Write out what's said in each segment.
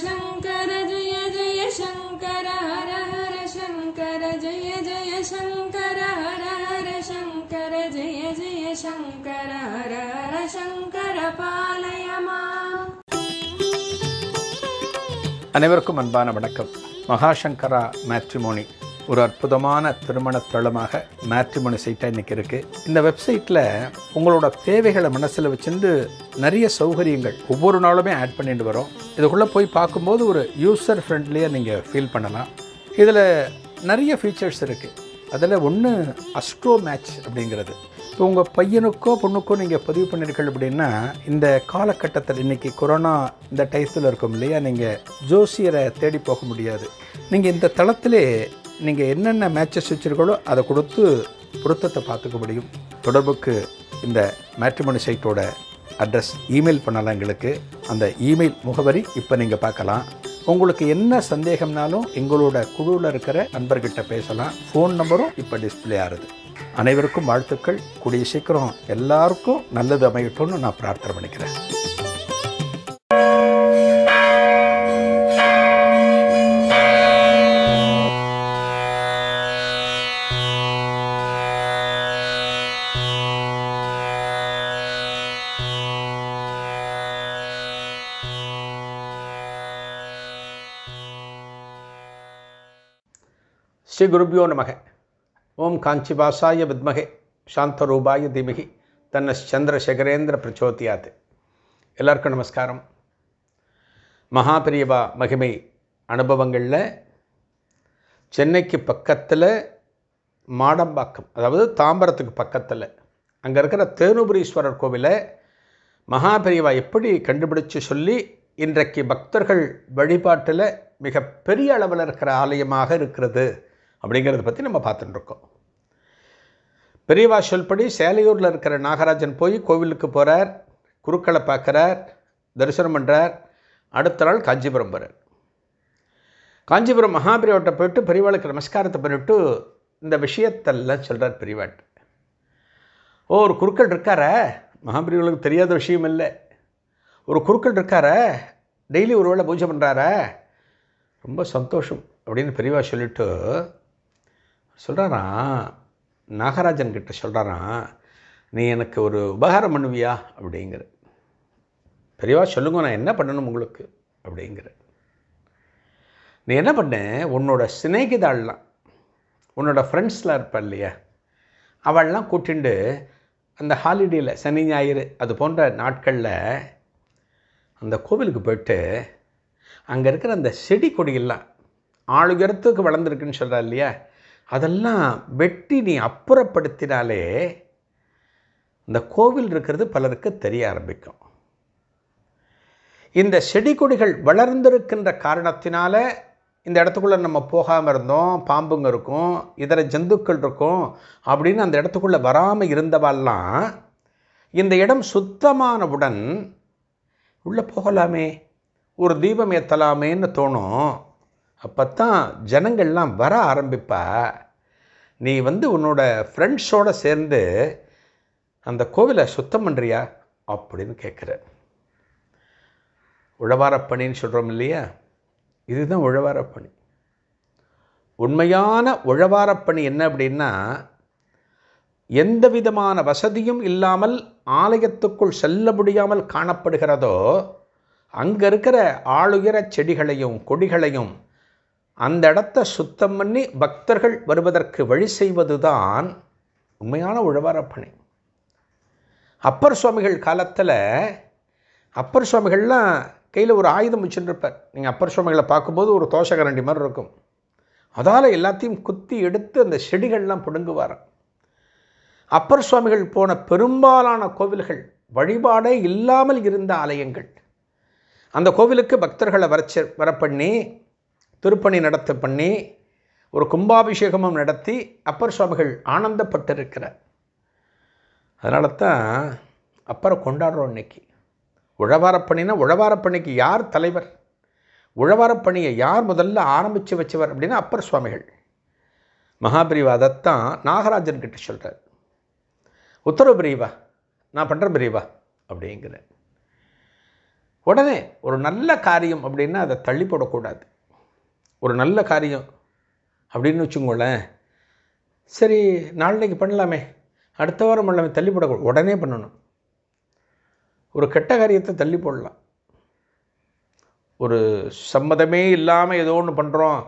शङ्कर जय जय शङ्कर हर हर शङ्कर जय जय शङ्कर हर हर शङ्कर जय जय शङ्कर हर हर शङ्कर पालय அனைவருக்கும் அன்பான வணக்கம் மகாசங்கரா மேட்ரிமோனி ஒரு அற்புதமான திருமண தளமாக மேட்ரிமோனி சைட்டாக இன்றைக்கி இருக்குது இந்த வெப்சைட்டில் உங்களோட தேவைகளை மனசில் வச்சுருந்து நிறைய சௌகரியங்கள் ஒவ்வொரு நாளுமே ஆட் பண்ணிட்டு வரோம் இதுக்குள்ளே போய் பார்க்கும்போது ஒரு யூஸர் ஃப்ரெண்ட்லியாக நீங்கள் ஃபீல் பண்ணலாம் இதில் நிறைய ஃபீச்சர்ஸ் இருக்குது அதில் ஒன்று அஸ்ட்ரோ மேட்ச் அப்படிங்கிறது இப்போ உங்கள் பையனுக்கோ பொண்ணுக்கோ நீங்கள் பதிவு பண்ணியிருக்கீங்க அப்படின்னா இந்த காலகட்டத்தில் இன்றைக்கி கொரோனா இந்த டயத்தில் இருக்கும் இல்லையா நீங்கள் ஜோசியரை தேடி போக முடியாது நீங்கள் இந்த தளத்திலே நீங்கள் என்னென்ன மேட்சஸ் வச்சுருக்கீங்களோ அதை கொடுத்து பொருத்தத்தை பார்த்துக்க முடியும் தொடர்புக்கு இந்த மேட்ரிமோனி சைட்டோட அட்ரஸ் இமெயில் பண்ணலாம் எங்களுக்கு அந்த இமெயில் முகவரி இப்போ நீங்கள் பார்க்கலாம் உங்களுக்கு என்ன சந்தேகம்னாலும் எங்களோட குழுவில் இருக்கிற நண்பர்கிட்ட பேசலாம் ஃபோன் நம்பரும் இப்போ டிஸ்பிளே ஆகுது அனைவருக்கும் வாழ்த்துக்கள் கூடிய சீக்கிரம் எல்லாருக்கும் நல்லது அமையட்டும்னு நான் பிரார்த்தனை பண்ணிக்கிறேன் ஸ்ரீ குருபியோ நமக ஓம் காஞ்சிவாசாய வித்மகே சாந்தரூபாய தீமகி தன்ன சந்திரசேகரேந்திர பிரச்சோதியாத் எல்லாருக்கும் நமஸ்காரம் மகாபிரியவா மகிமை அனுபவங்களில் சென்னைக்கு பக்கத்தில் மாடம்பாக்கம் அதாவது தாம்பரத்துக்கு பக்கத்தில் அங்கே இருக்கிற தேனுபுரீஸ்வரர் கோவிலை மகாபிரியவா எப்படி கண்டுபிடிச்சு சொல்லி இன்றைக்கு பக்தர்கள் வழிபாட்டில் மிக பெரிய அளவில் இருக்கிற ஆலயமாக இருக்கிறது அப்படிங்கிறத பற்றி நம்ம பார்த்துட்டுருக்கோம் பெரியவா சொல்படி சேலையூரில் இருக்கிற நாகராஜன் போய் கோவிலுக்கு போகிறார் குருக்களை பார்க்குறார் தரிசனம் பண்ணுறார் அடுத்த நாள் காஞ்சிபுரம் போகிறார் காஞ்சிபுரம் மகாபிரிவாட்ட போயிட்டு பெரியவாளுக்கு நமஸ்காரத்தை பண்ணிவிட்டு இந்த விஷயத்தெல்லாம் சொல்கிறார் பெரியவாட்டு ஓ ஒரு குருக்கள் இருக்கார மகாபிரிவளுக்கு தெரியாத விஷயம் இல்லை ஒரு குருக்கள் இருக்கார டெய்லி ஒரு வேளை பூஜை பண்ணுறார ரொம்ப சந்தோஷம் அப்படின்னு பெரியவா சொல்லிவிட்டு சொல்கிறாராம் நாகராஜன் கிட்ட சொல்கிறாராம் நீ எனக்கு ஒரு உபகாரம் பண்ணுவியா அப்படிங்கிற பெரியவா சொல்லுங்க நான் என்ன பண்ணணும் உங்களுக்கு அப்படிங்கிற நீ என்ன பண்ண உன்னோட சிநேகிதாள்லாம் உன்னோட ஃப்ரெண்ட்ஸ்லாம் இருப்பாள் இல்லையா அவள்லாம் கூட்டிண்டு அந்த ஹாலிடேயில் சனி ஞாயிறு அது போன்ற நாட்களில் அந்த கோவிலுக்கு போயிட்டு அங்கே இருக்கிற அந்த செடி கொடியெல்லாம் ஆளுயரத்துக்கு வளர்ந்துருக்குன்னு சொல்கிறா இல்லையா அதெல்லாம் வெட்டி நீ அப்புறப்படுத்தினாலே இந்த கோவில் இருக்கிறது பலருக்கு தெரிய ஆரம்பிக்கும் இந்த செடி கொடிகள் வளர்ந்திருக்கின்ற காரணத்தினால இந்த இடத்துக்குள்ளே நம்ம போகாமல் இருந்தோம் பாம்புங்க இருக்கும் இதர ஜந்துக்கள் இருக்கும் அப்படின்னு அந்த இடத்துக்குள்ளே வராமல் இருந்தவாள்லாம் இந்த இடம் சுத்தமானவுடன் உள்ளே போகலாமே ஒரு தீபம் ஏற்றலாமேன்னு தோணும் அப்போ தான் ஜனங்கள்லாம் வர ஆரம்பிப்பா நீ வந்து உன்னோட ஃப்ரெண்ட்ஸோடு சேர்ந்து அந்த கோவிலை சுத்தம் பண்ணுறியா அப்படின்னு கேட்குற உழவாரப்பணின்னு சொல்கிறோம் இல்லையா இதுதான் உழவாரப்பணி உண்மையான உழவாரப்பணி என்ன அப்படின்னா எந்த விதமான வசதியும் இல்லாமல் ஆலயத்துக்குள் செல்ல முடியாமல் காணப்படுகிறதோ அங்கே இருக்கிற ஆளுகிற செடிகளையும் கொடிகளையும் அந்த இடத்த சுத்தம் பண்ணி பக்தர்கள் வருவதற்கு வழி செய்வது தான் உண்மையான உழவர பணி அப்பர் சுவாமிகள் காலத்தில் அப்பர் சுவாமிகள்லாம் கையில் ஒரு ஆயுதம் வச்சுருப்பார் நீங்கள் அப்பர் சுவாமிகளை பார்க்கும்போது ஒரு தோஷகரண்டி மாதிரி இருக்கும் அதால் எல்லாத்தையும் குத்தி எடுத்து அந்த செடிகள்லாம் பிடுங்குவார் அப்பர் சுவாமிகள் போன பெரும்பாலான கோவில்கள் வழிபாடே இல்லாமல் இருந்த ஆலயங்கள் அந்த கோவிலுக்கு பக்தர்களை வர வர பண்ணி திருப்பணி நடத்த பண்ணி ஒரு கும்பாபிஷேகமும் நடத்தி அப்பர் சுவாமிகள் ஆனந்தப்பட்டிருக்கிறார் அதனால தான் அப்பரை கொண்டாடுறோம் இன்னைக்கு உழவாரப்பணினா உழவாரப்பணிக்கு யார் தலைவர் உழவாரப்பணியை யார் முதல்ல ஆரம்பித்து வச்சவர் அப்படின்னா அப்பர் சுவாமிகள் மகாபிரிவா அதைத்தான் நாகராஜன் கிட்ட சொல்கிறார் உத்தரவு பிரிவா நான் பண்ணுறேன் பிரிவா அப்படிங்கிற உடனே ஒரு நல்ல காரியம் அப்படின்னா அதை தள்ளி போடக்கூடாது ஒரு நல்ல காரியம் அப்படின்னு வச்சுக்கோங்களேன் சரி நாளைக்கு பண்ணலாமே அடுத்த வாரம் பண்ணலாமே தள்ளி போடக்கூடாது உடனே பண்ணணும் ஒரு கெட்ட காரியத்தை தள்ளி போடலாம் ஒரு சம்மதமே இல்லாமல் ஏதோ ஒன்று பண்ணுறோம்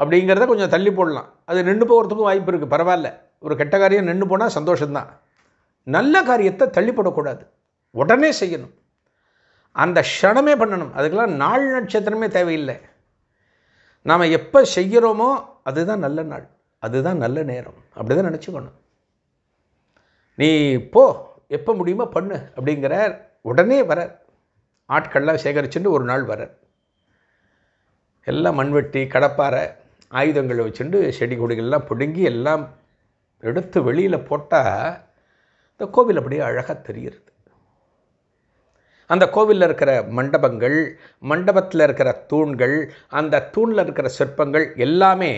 அப்படிங்கிறத கொஞ்சம் தள்ளி போடலாம் அது நின்று போகிறதுக்கும் வாய்ப்பு இருக்குது பரவாயில்ல ஒரு கெட்ட காரியம் நின்று போனால் சந்தோஷம்தான் நல்ல காரியத்தை தள்ளி போடக்கூடாது உடனே செய்யணும் அந்த க்ஷணமே பண்ணணும் அதுக்கெல்லாம் நாள் நட்சத்திரமே தேவையில்லை நாம் எப்போ செய்கிறோமோ அதுதான் நல்ல நாள் அதுதான் நல்ல நேரம் அப்படி தான் நினச்சிக்கணும் நீ போ எப்போ முடியுமோ பண்ணு அப்படிங்கிற உடனே வர ஆட்கள்லாம் சேகரிச்சுட்டு ஒரு நாள் வர எல்லாம் மண்வெட்டி கடப்பாறை ஆயுதங்களை வச்சுட்டு செடி கொடிகள்லாம் பிடுங்கி எல்லாம் எடுத்து வெளியில் போட்டால் இந்த கோவில் அப்படியே அழகாக தெரிகிறது அந்த கோவிலில் இருக்கிற மண்டபங்கள் மண்டபத்தில் இருக்கிற தூண்கள் அந்த தூணில் இருக்கிற சிற்பங்கள் எல்லாமே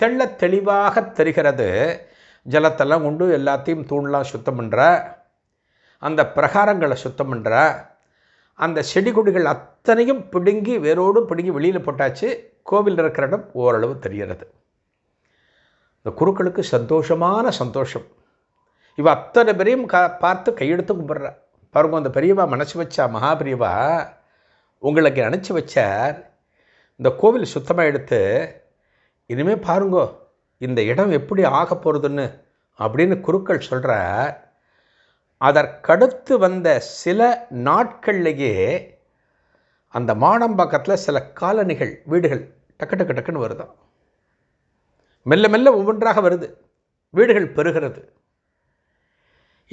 தெள்ள தெளிவாக தெரிகிறது ஜலத்தெல்லாம் உண்டு எல்லாத்தையும் தூண்லாம் சுத்தம் பண்ணுற அந்த பிரகாரங்களை சுத்தம் பண்ணுற அந்த செடி கொடிகள் அத்தனையும் பிடுங்கி வேரோடு பிடுங்கி வெளியில் போட்டாச்சு கோவில் இருக்கிற இடம் ஓரளவு தெரிகிறது இந்த குருக்களுக்கு சந்தோஷமான சந்தோஷம் இவ அத்தனை பேரையும் கா பார்த்து கையெடுத்து கும்பிட்ற பாருங்க அந்த பெரியவா மனசு வச்சா மகாபிரியவா உங்களுக்கு நினச்சி வச்சார் இந்த கோவில் சுத்தமாக எடுத்து இனிமேல் பாருங்கோ இந்த இடம் எப்படி ஆக போகிறதுன்னு அப்படின்னு குருக்கள் சொல்கிறார் அதற்கடுத்து வந்த சில நாட்கள்லேயே அந்த மானம்பாக்கத்தில் சில காலனிகள் வீடுகள் டக்கு டக்கு டக்குன்னு வருதான் மெல்ல மெல்ல ஒவ்வொன்றாக வருது வீடுகள் பெறுகிறது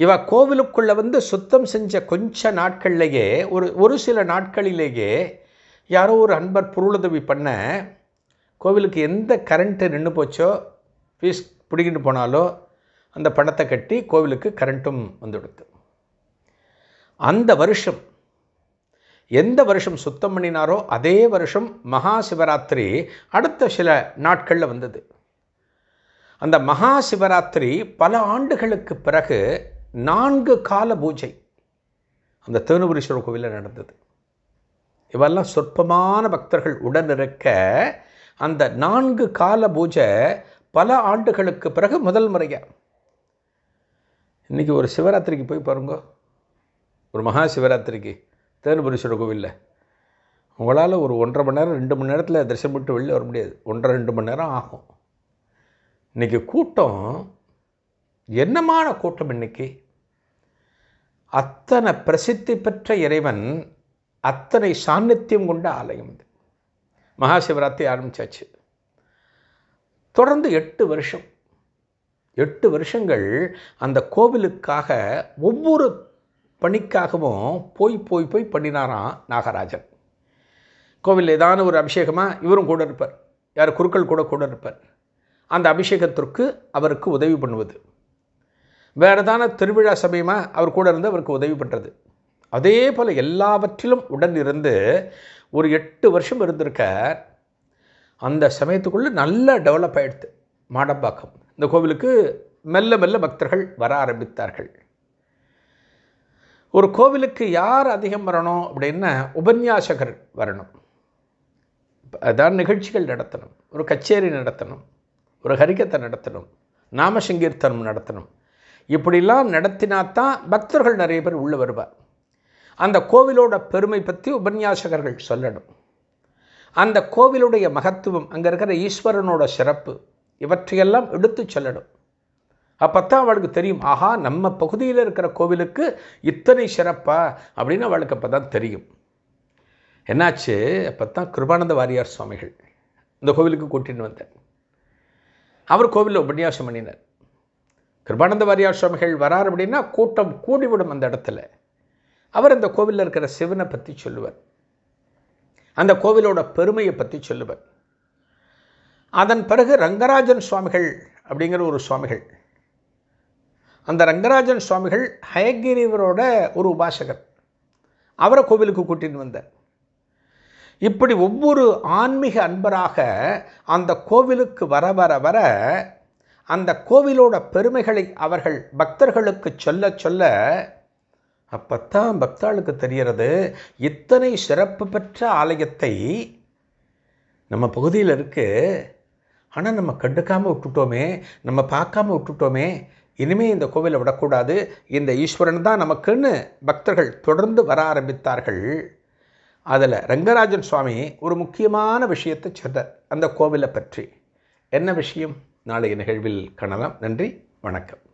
இவ கோவிலுக்குள்ளே வந்து சுத்தம் செஞ்ச கொஞ்ச நாட்கள்லேயே ஒரு ஒரு சில நாட்களிலேயே யாரோ ஒரு அன்பர் பொருளுதவி பண்ண கோவிலுக்கு எந்த கரண்ட்டு நின்று போச்சோ ஃபீஸ் பிடிக்கிட்டு போனாலோ அந்த பணத்தை கட்டி கோவிலுக்கு கரண்ட்டும் வந்துடுது அந்த வருஷம் எந்த வருஷம் சுத்தம் பண்ணினாரோ அதே வருஷம் மகா சிவராத்திரி அடுத்த சில நாட்களில் வந்தது அந்த மகா சிவராத்திரி பல ஆண்டுகளுக்கு பிறகு நான்கு கால பூஜை அந்த திருநபுரீஸ்வரர் கோவிலில் நடந்தது இவெல்லாம் சொற்பமான பக்தர்கள் உடனிருக்க அந்த நான்கு கால பூஜை பல ஆண்டுகளுக்கு பிறகு முதல் முறையாக இன்றைக்கி ஒரு சிவராத்திரிக்கு போய் பாருங்க ஒரு மகா சிவராத்திரிக்கு தேனுபுரீஸ்வரர் கோவிலில் உங்களால் ஒரு ஒன்றரை மணி நேரம் ரெண்டு மணி நேரத்தில் தரிசனம் விட்டு வெளியில் வர முடியாது ஒன்றரை ரெண்டு மணி நேரம் ஆகும் இன்றைக்கி கூட்டம் என்னமான கூட்டம் இன்னைக்கு அத்தனை பிரசித்தி பெற்ற இறைவன் அத்தனை சாநித்தியம் கொண்ட ஆலயம் இது மகாசிவராத்திரி ஆரம்பித்தாச்சு தொடர்ந்து எட்டு வருஷம் எட்டு வருஷங்கள் அந்த கோவிலுக்காக ஒவ்வொரு பணிக்காகவும் போய் போய் போய் பண்ணினாராம் நாகராஜன் கோவில் ஏதான ஒரு அபிஷேகமாக இவரும் கூட இருப்பார் யார் குருக்கள் கூட கூட இருப்பார் அந்த அபிஷேகத்திற்கு அவருக்கு உதவி பண்ணுவது வேறு எதான திருவிழா சமயமாக அவர் கூட இருந்து அவருக்கு உதவி பண்ணுறது அதே போல் எல்லாவற்றிலும் உடன் இருந்து ஒரு எட்டு வருஷம் இருந்திருக்கார் அந்த சமயத்துக்குள்ளே நல்லா டெவலப் ஆகிடுது மாடம்பாக்கம் இந்த கோவிலுக்கு மெல்ல மெல்ல பக்தர்கள் வர ஆரம்பித்தார்கள் ஒரு கோவிலுக்கு யார் அதிகம் வரணும் அப்படின்னா உபன்யாசகர் வரணும் அதான் நிகழ்ச்சிகள் நடத்தணும் ஒரு கச்சேரி நடத்தணும் ஒரு ஹரிக்கத்தை நடத்தணும் நாமசங்கீர்த்தனம் நடத்தணும் இப்படிலாம் நடத்தினாத்தான் பக்தர்கள் நிறைய பேர் உள்ளே வருவார் அந்த கோவிலோட பெருமை பற்றி உபன்யாசகர்கள் சொல்லணும் அந்த கோவிலுடைய மகத்துவம் அங்கே இருக்கிற ஈஸ்வரனோட சிறப்பு இவற்றையெல்லாம் எடுத்து சொல்லணும் அப்போ தான் அவளுக்கு தெரியும் ஆஹா நம்ம பகுதியில் இருக்கிற கோவிலுக்கு இத்தனை சிறப்பா அப்படின்னு அவளுக்கு அப்போ தான் தெரியும் என்னாச்சு அப்போ தான் கிருபானந்த வாரியார் சுவாமிகள் இந்த கோவிலுக்கு கூட்டின்னு வந்தேன் அவர் கோவிலில் உபன்யாசம் பண்ணினார் கிருபானந்த வாரியார் சுவாமிகள் வரார் அப்படின்னா கூட்டம் கூடிவிடும் அந்த இடத்துல அவர் அந்த கோவிலில் இருக்கிற சிவனை பற்றி சொல்லுவார் அந்த கோவிலோட பெருமையை பற்றி சொல்லுவார் அதன் பிறகு ரங்கராஜன் சுவாமிகள் அப்படிங்கிற ஒரு சுவாமிகள் அந்த ரங்கராஜன் சுவாமிகள் ஹயகிரிவரோட ஒரு உபாசகர் அவரை கோவிலுக்கு கூட்டின்னு வந்தார் இப்படி ஒவ்வொரு ஆன்மீக அன்பராக அந்த கோவிலுக்கு வர வர வர அந்த கோவிலோட பெருமைகளை அவர்கள் பக்தர்களுக்கு சொல்ல சொல்ல அப்பத்தான் பக்தாளுக்கு தெரிகிறது இத்தனை சிறப்பு பெற்ற ஆலயத்தை நம்ம பகுதியில் இருக்குது ஆனால் நம்ம கண்டுக்காமல் விட்டுட்டோமே நம்ம பார்க்காம விட்டுட்டோமே இனிமேல் இந்த கோவிலை விடக்கூடாது இந்த ஈஸ்வரன் தான் நமக்குன்னு பக்தர்கள் தொடர்ந்து வர ஆரம்பித்தார்கள் அதில் ரங்கராஜன் சுவாமி ஒரு முக்கியமான விஷயத்தை சொல்கிறார் அந்த கோவிலை பற்றி என்ன விஷயம் நாளைய நிகழ்வில் காணலாம் நன்றி வணக்கம்